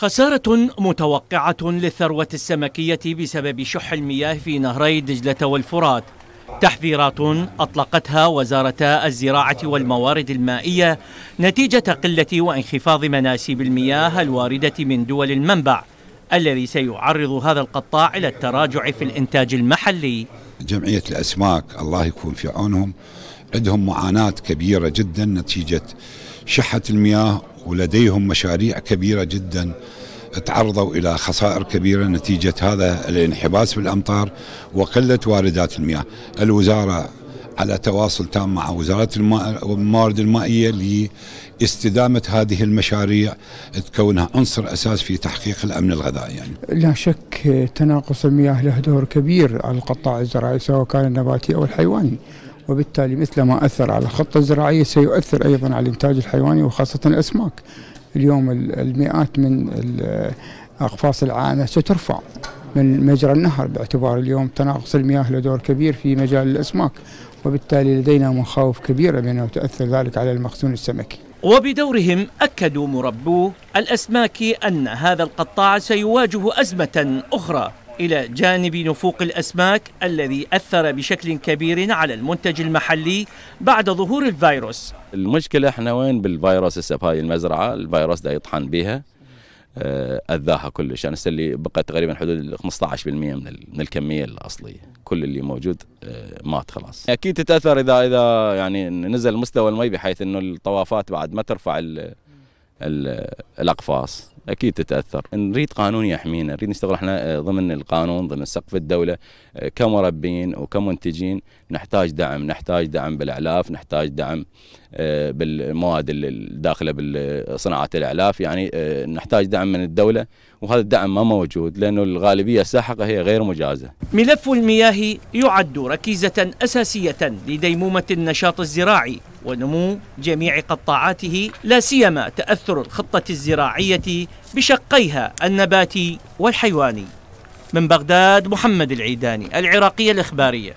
خسارة متوقعة للثروة السمكية بسبب شح المياه في نهري دجلة والفرات تحذيرات أطلقتها وزارتا الزراعة والموارد المائية نتيجة قلة وانخفاض مناسيب المياه الواردة من دول المنبع الذي سيعرض هذا القطاع إلى التراجع في الإنتاج المحلي جمعية الأسماك الله يكون في عونهم عندهم معاناة كبيرة جدا نتيجة شحة المياه ولديهم مشاريع كبيرة جدا تعرضوا إلى خسائر كبيرة نتيجة هذا الانحباس بالأمطار وقلة واردات المياه الوزارة على تواصل تام مع وزارة الموارد المائية لاستدامة هذه المشاريع تكونها عنصر أساس في تحقيق الأمن الغذائي يعني. لا شك تناقص المياه له دور كبير على القطاع الزراعي سواء كان النباتي أو الحيواني وبالتالي مثل ما أثر على الخطة الزراعية سيؤثر أيضا على الإنتاج الحيواني وخاصة الأسماك اليوم المئات من أقفاص العانة سترفع من مجرى النهر باعتبار اليوم تناقص المياه له دور كبير في مجال الأسماك وبالتالي لدينا مخاوف كبيرة من تأثر تؤثر ذلك على المخزون السمكي وبدورهم أكدوا مربو الأسماك أن هذا القطاع سيواجه أزمة أخرى إلى جانب نفوق الأسماك الذي أثر بشكل كبير على المنتج المحلي بعد ظهور الفيروس المشكلة احنا وين بالفيروس هسه بهاي المزرعة الفيروس ده يطحن بها آه، أذاها كلش أنا هسه اللي بقت تقريبا حدود 15% من من الكمية الأصلية كل اللي موجود آه، مات خلاص أكيد تتأثر إذا إذا يعني نزل مستوى المي بحيث إنه الطوافات بعد ما ترفع الـ الـ الأقفاص اكيد تتاثر نريد قانون يحمينا نريد نشتغل احنا آه، ضمن القانون ضمن سقف الدوله آه، كمربين وكمنتجين نحتاج دعم نحتاج دعم بالاعلاف نحتاج دعم بالمواد الداخله بصناعه الاعلاف يعني آه، نحتاج دعم من الدوله وهذا الدعم ما موجود لانه الغالبيه الساحقه هي غير مجازه. ملف المياه يعد ركيزه اساسيه لديمومه النشاط الزراعي ونمو جميع قطاعاته لا سيما تاثر الخطه الزراعيه بشقيها النباتي والحيواني. من بغداد محمد العيداني العراقيه الاخباريه.